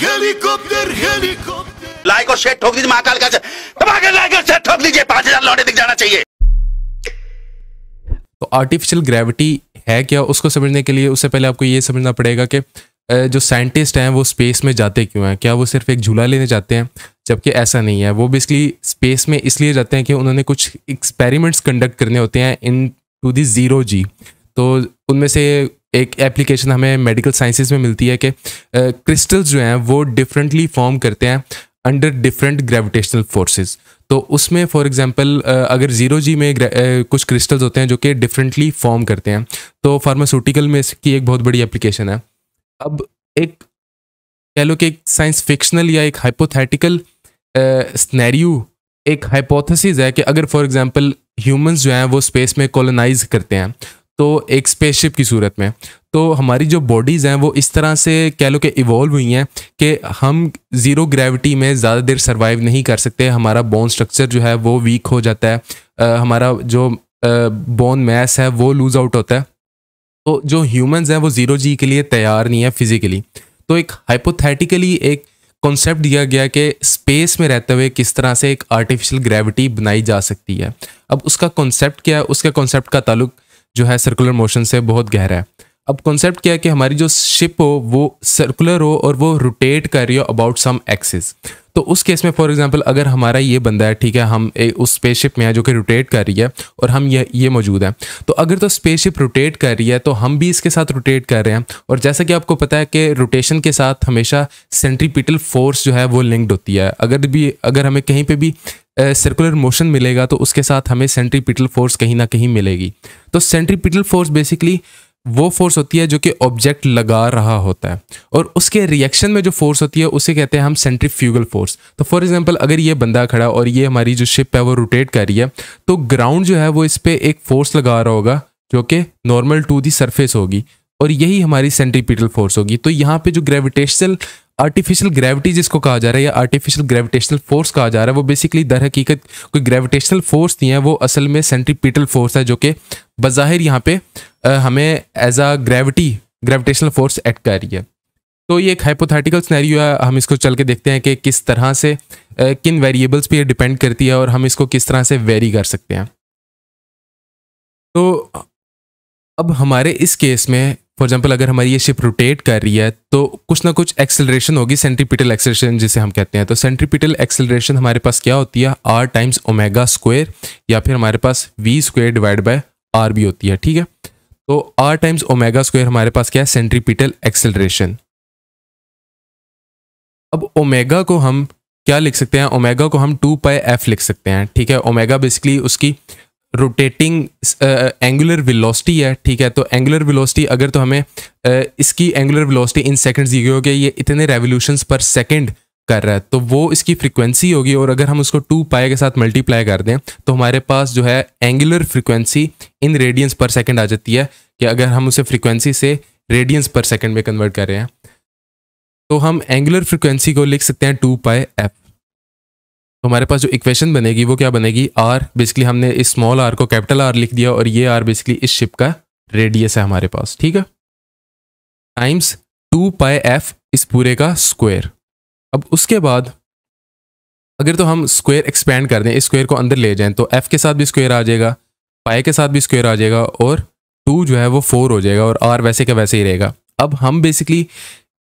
Helicopter helicopter like और share ठोक दीजिए महाकाल का दबाकर लाइक और शेयर ठोक दीजिए पांच हजार लौटे दिख जाना चाहिए तो आर्टिफिशियल ग्रेविटी है क्या उसको समझने के लिए उससे पहले आपको ये समझना पड़ेगा कि जो साइंटिस्ट हैं वो स्पेस में जाते क्यों हैं क्या वो सिर्फ एक झूला लेने जाते हैं जबकि ऐसा नहीं है वो बेसिकली स्पेस में इसलिए जाते हैं कि उन्होंने कुछ एक्सपेरिमेंट्स कंडक्ट करने होते हैं इन टू दी ज़ीरो जी तो उनमें से एक एप्लीकेशन हमें मेडिकल साइंसिस में मिलती है कि क्रिस्टल्स जो हैं वो डिफरेंटली फॉर्म करते हैं अंडर डिफरेंट ग्रेविटेशनल फोर्सेस तो उसमें फॉर एग्जांपल अगर जीरो जी में कुछ क्रिस्टल्स होते हैं जो कि डिफरेंटली फॉर्म करते हैं तो फार्मास्यूटिकल में इसकी एक बहुत बड़ी एप्लीकेशन है अब एक कह लो कि एक साइंस फिक्शनल या एक हाइपोथेटिकल स्नैरियो एक हाइपोथेसिस है कि अगर फॉर एग्जांपल ह्यूमंस जो हैं वो स्पेस में कॉलोनाइज करते हैं तो एक स्पेसशिप की सूरत में तो हमारी जो बॉडीज़ हैं वो इस तरह से कह लो कि इवॉल्व हुई हैं कि हम ज़ीरो ग्रेविटी में ज़्यादा देर सर्वाइव नहीं कर सकते हमारा बोन स्ट्रक्चर जो है वो वीक हो जाता है आ, हमारा जो बोन मैस है वो लूज़ आउट होता है तो जो ह्यूमंस हैं वो ज़ीरो जी के लिए तैयार नहीं है फिज़िकली तो एक हाइपोथेटिकली एक कॉन्सेप्ट दिया गया कि स्पेस में रहते हुए किस तरह से एक आर्टिफिशियल ग्रेविटी बनाई जा सकती है अब उसका कॉन्सेप्ट क्या है उसके कॉन्सेप्ट का ताल्लुक जो है सर्कुलर मोशन से बहुत गहरा है अब कॉन्सेप्ट क्या है कि हमारी जो शिप हो वो सर्कुलर हो और वो रोटेट कर रही हो अबाउट सम एक्सिस तो उस केस में फॉर एग्जांपल अगर हमारा ये बंदा है ठीक है हम ए, उस स्पेसशिप में है जो कि रोटेट कर रही है और हम ये ये मौजूद है तो अगर तो स्पेसशिप रोटेट कर रही है तो हम भी इसके साथ रोटेट कर रहे हैं और जैसा कि आपको पता है कि रोटेशन के साथ हमेशा सेंट्रीपिटल फोर्स जो है वो लिंक्ड होती है अगर भी अगर हमें कहीं पर भी सर्कुलर मोशन मिलेगा तो उसके साथ हमें सेंट्रीपिटल फोर्स कहीं ना कहीं मिलेगी तो सेंट्रीपिटल फोर्स बेसिकली वो फोर्स होती है जो कि ऑब्जेक्ट लगा रहा होता है और उसके रिएक्शन में जो फोर्स होती है उसे कहते हैं हम सेंट्रीफ्यूगल फोर्स तो फॉर एग्जांपल अगर ये बंदा खड़ा और ये हमारी जो शिप है वो रोटेट कर रही है तो ग्राउंड जो है वो इस पर एक फोर्स लगा रहा होगा जो कि नॉर्मल टू दी सरफेस होगी और यही हमारी सेंट्रीपिटल फोर्स होगी तो यहाँ पे जो ग्रेविटेशनल आर्टिफिशियल ग्रेविटी जिसको कहा जा रहा है या आर्टिफिशियल ग्रेविटेशनल फोर्स कहा जा रहा है वो बेसिकली दर हकीकत कोई ग्रेविटेशनल फोर्स नहीं है वो असल में सेंट्रीपिटल फोर्स है जो कि बज़ाहिर यहाँ पे हमें एज आ ग्रेविटी ग्रेविटेशनल फोर्स एक्ट कर रही है तो ये एक हाइपोथेटिकल स्नैरियो है हम इसको चल के देखते हैं कि किस तरह से किन वेरिएबल्स पर डिपेंड करती है और हम इसको किस तरह से वेरी कर सकते हैं तो अब हमारे इस केस में फॉर एग्जाम्पल अगर हमारी ये शिप रोटेट कर रही है तो कुछ ना कुछ एक्सेलरेशन होगी सेंट्रीपिटल एक्सेलरेशन जिसे हम कहते हैं तो सेंट्रीपिटल एक्सेलरेशन हमारे पास क्या होती है आर टाइम्स ओमेगा स्क्वायर या फिर हमारे पास V square divide by R भी होती है ठीक है तो आर टाइम्स ओमेगा स्क्वायर हमारे पास क्या है सेंट्रीपिटल एक्सेलरेशन अब ओमेगा को हम क्या लिख सकते हैं ओमेगा को हम टू पाई एफ लिख सकते हैं ठीक है ओमेगा बेसिकली उसकी रोटेटिंग एंगुलर वेलोसिटी है ठीक है तो एंगुलर वेलोसिटी अगर तो हमें uh, इसकी एंगुलर वेलोसिटी इन सेकंड्स दी गई होगी ये इतने रेवोल्यूशन पर सेकंड कर रहा है तो वो इसकी फ्रीक्वेंसी होगी और अगर हम उसको टू पाए के साथ मल्टीप्लाई कर दें तो हमारे पास जो है angular frequency in radians per second आ जाती है कि अगर हम उसे फ्रिक्वेंसी से रेडियंस पर सेकेंड में कन्वर्ट कर रहे हैं तो हम एंगुलर फ्रिक्वेंसी को लिख सकते हैं टू पाए एफ तो हमारे पास जो इक्वेशन बनेगी वो क्या बनेगी आर बेसिकली हमने इस स्मॉल आर को कैपिटल आर लिख दिया और ये आर बेसिकली इस शिप का रेडियस है हमारे पास ठीक है टाइम्स टू पाई एफ इस पूरे का स्क्वेयर अब उसके बाद अगर तो हम स्क्वेयर एक्सपेंड कर दें इस स्क्वेयर को अंदर ले जाएं तो एफ के साथ भी स्क्वेयर आ जाएगा पाए के साथ भी स्क्वेयर आ जाएगा और टू जो है वो फोर हो जाएगा और आर वैसे का वैसे ही रहेगा अब हम बेसिकली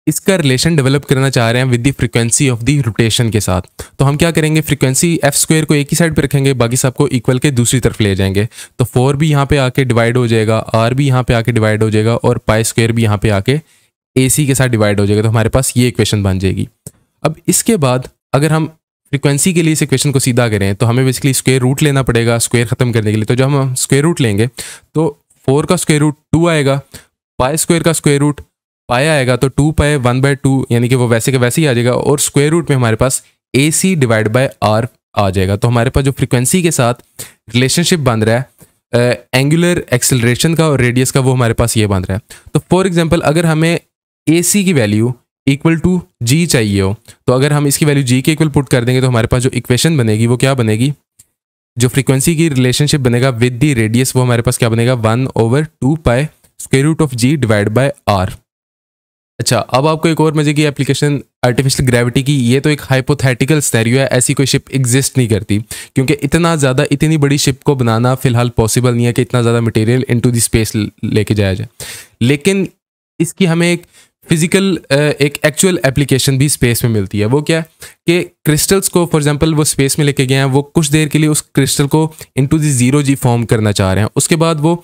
इसका रिलेशन डेवलप करना चाह रहे हैं with the frequency of the rotation के साथ तो हम क्या करेंगे फ्रीक्वेंसी एफ स्क्वेयर को एक ही साइड पर रखेंगे बाकी सबको इक्वल के दूसरी तरफ ले जाएंगे तो फोर भी यहाँ पे आके डिवाइड हो जाएगा आर भी यहाँ पे आके डिवाइड हो जाएगा और पाई स्क्वेयर भी यहाँ पे आके ए सी के साथ डिवाइड हो जाएगा तो हमारे पास ये इक्वेशन बन जाएगी अब इसके बाद अगर हम फ्रीक्वेंसी के लिए इस इक्वेशन को सीधा करें तो हमें बेसिकली स्क्वेयर रूट लेना पड़ेगा स्क्वेयर ख़त्म करने के लिए तो जब हम स्क्वेयर रूट लेंगे तो फोर का स्क्वेयर रूट टू आएगा पाई स्क्वेयर का स्क्वेयर रूट पाए आएगा तो टू पाए वन बाय टू यानी कि वो वैसे के वैसे ही आ जाएगा और स्क्वेयर रूट में हमारे पास A C divide by R आ जाएगा तो हमारे पास जो फ्रिक्वेंसी के साथ रिलेशनशिप बन रहा है एंगुलर एक्सेलरेशन का और रेडियस का वो हमारे पास ये बन रहा है तो फॉर एग्जाम्पल अगर हमें ए सी की वैल्यू इक्वल टू जी चाहिए हो तो अगर हम इसकी वैल्यू जी के इक्वल पुट कर देंगे तो हमारे पास जो इक्वेशन बनेगी वो क्या बनेगी जो फ्रीक्वेंसी की रिलेशनशिप बनेगा विद दी रेडियस वो हमारे पास क्या बनेगा one over two pi square root of G divide by R अच्छा अब आपको एक और मजे की एप्लीकेशन आर्टिफिशियल ग्रेविटी की ये तो एक हाइपोथेटिकल स्टेरियो है ऐसी कोई शिप एग्जिस्ट नहीं करती क्योंकि इतना ज़्यादा इतनी बड़ी शिप को बनाना फिलहाल पॉसिबल नहीं है कि इतना ज़्यादा मटेरियल इनटू द स्पेस लेके जाया जाए लेकिन इसकी हमें एक फिजिकल एक एक्चुअल एप्लीकेशन भी स्पेस में मिलती है वो क्या है कि क्रिस्टल्स को फॉर एग्जांपल वो स्पेस में लेके गए हैं वो कुछ देर के लिए उस क्रिस्टल को into the zero G form करना चाह रहे हैं उसके बाद वो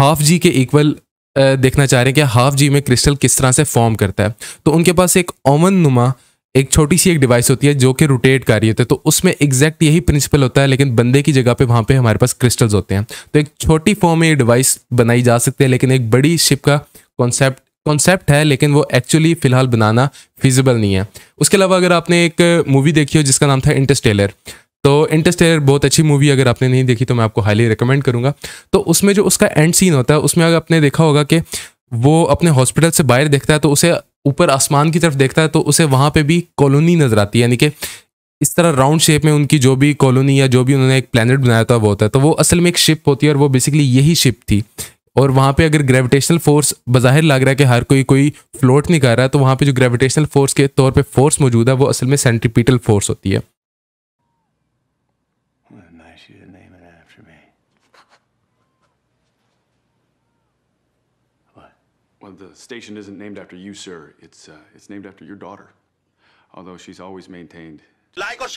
हाफ जी के इक्वल देखना चाह रहे हैं कि हाफ जी में क्रिस्टल किस तरह से फॉर्म करता है तो उनके पास एक ओमन नुमा एक छोटी सी एक डिवाइस होती है जो कि रोटेट कर रही होती है तो उसमें एग्जैक्ट यही प्रिंसिपल होता है लेकिन बंदे की जगह पे वहाँ पे हमारे पास क्रिस्टल्स होते हैं तो एक छोटी फॉर्म में ये डिवाइस बनाई जा सकती है लेकिन एक बड़ी शिप का कॉन्सेप्ट कॉन्सेप्ट है लेकिन वो एक्चुअली फ़िलहाल बनाना फिजिबल नहीं है उसके अलावा अगर आपने एक मूवी देखी हो जिसका नाम था इंटरस्टेलर तो इंटरस्टेलर बहुत अच्छी मूवी अगर आपने नहीं देखी तो मैं आपको हाईली रिकमेंड करूँगा तो उसमें जो उसका एंड सीन होता है उसमें अगर आपने देखा होगा कि वो अपने हॉस्पिटल से बाहर देखता है तो उसे ऊपर आसमान की तरफ देखता है तो उसे वहाँ पर भी कॉलोनी नज़र आती है यानी कि इस तरह राउंड शेप में उनकी जो भी कॉलोनी या जो भी उन्होंने एक प्लानट बनाया था वो होता है तो वो असल में एक शिप होती है और वो बेसिकली यही शिप थी और वहाँ पे अगर ग्रेविटेशनल फोर्स बाहिर लग रहा है कि हर कोई कोई फ्लोट नहीं कर रहा है तो वहाँ पे जो ग्रेविटेशनल फोर्स के तौर पे फोर्स मौजूद है वो असल में सेंट्रीपिटल फोर्स होती है Well, the station isn't named after you, sir. It's, uh, it's named after your daughter. Although she's always maintained... Like or